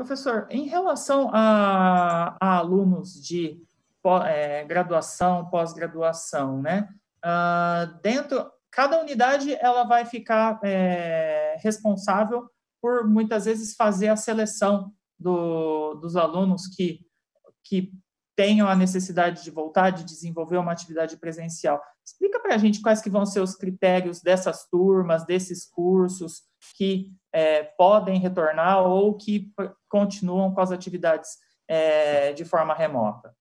Professor, em relação a, a alunos de é, graduação, pós-graduação, né? Uh, dentro, cada unidade ela vai ficar é, responsável por muitas vezes fazer a seleção do, dos alunos que, que tenham a necessidade de voltar, de desenvolver uma atividade presencial. Explica para a gente quais que vão ser os critérios dessas turmas, desses cursos que é, podem retornar ou que continuam com as atividades é, de forma remota?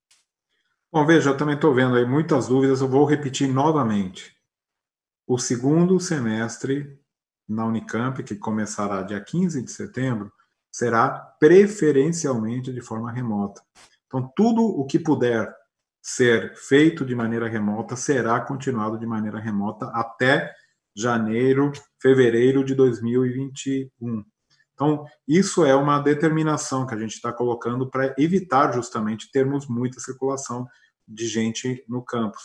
Bom, veja, eu também estou vendo aí muitas dúvidas, eu vou repetir novamente. O segundo semestre na Unicamp, que começará dia 15 de setembro, será preferencialmente de forma remota. Então, tudo o que puder ser feito de maneira remota será continuado de maneira remota até janeiro, fevereiro de 2021. Então, isso é uma determinação que a gente está colocando para evitar justamente termos muita circulação de gente no campus.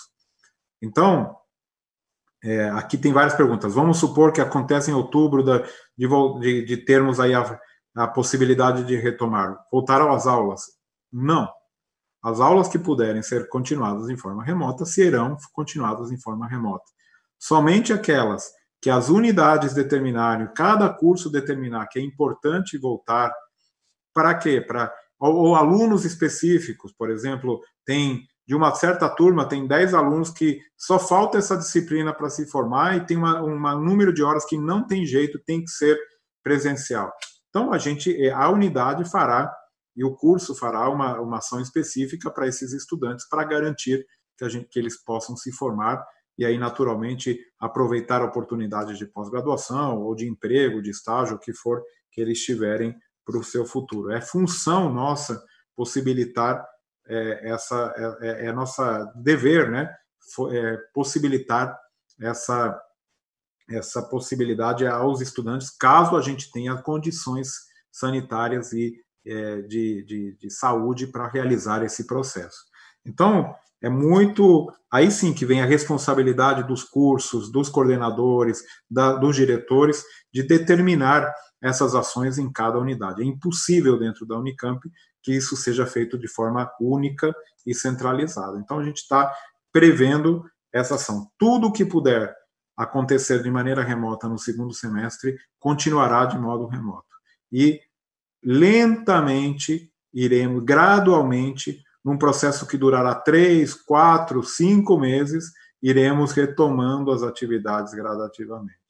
Então, é, aqui tem várias perguntas. Vamos supor que aconteça em outubro da, de, de, de, termos aí a, a possibilidade de retomar, voltar às aulas. Não. As aulas que puderem ser continuadas em forma remota serão continuadas em forma remota. Somente aquelas que as unidades determinarem, cada curso determinar que é importante voltar, para quê? Para ou, ou alunos específicos, por exemplo, tem de uma certa turma, tem 10 alunos que só falta essa disciplina para se formar e tem um número de horas que não tem jeito, tem que ser presencial. Então, a gente, eh, a unidade fará e o curso fará uma, uma ação específica para esses estudantes para garantir que, a gente, que eles possam se formar e aí, naturalmente, aproveitar oportunidades de pós-graduação ou de emprego, de estágio, o que for que eles tiverem para o seu futuro. É função nossa possibilitar é, essa, é, é, é nossa dever, né? É, possibilitar essa, essa possibilidade aos estudantes, caso a gente tenha condições sanitárias e é, de, de, de saúde para realizar esse processo. Então, é muito aí sim que vem a responsabilidade dos cursos, dos coordenadores, da, dos diretores, de determinar essas ações em cada unidade. É impossível dentro da Unicamp que isso seja feito de forma única e centralizada. Então a gente está prevendo essa ação. Tudo o que puder acontecer de maneira remota no segundo semestre continuará de modo remoto. E lentamente iremos gradualmente num processo que durará três, quatro, cinco meses, iremos retomando as atividades gradativamente.